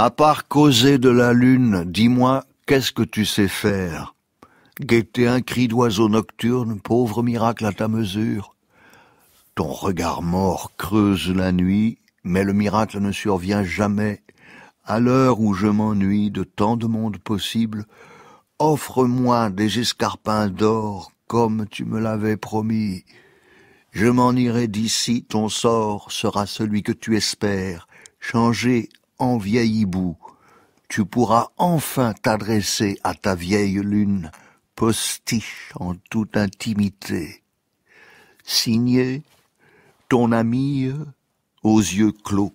À part causer de la lune, dis-moi, qu'est-ce que tu sais faire Guetter un cri d'oiseau nocturne, pauvre miracle à ta mesure. Ton regard mort creuse la nuit, mais le miracle ne survient jamais. À l'heure où je m'ennuie de tant de monde possible, offre-moi des escarpins d'or comme tu me l'avais promis. Je m'en irai d'ici, ton sort sera celui que tu espères, changé en vieil hibou, tu pourras enfin t'adresser à ta vieille lune, postiche en toute intimité. Signé ton ami aux yeux clos.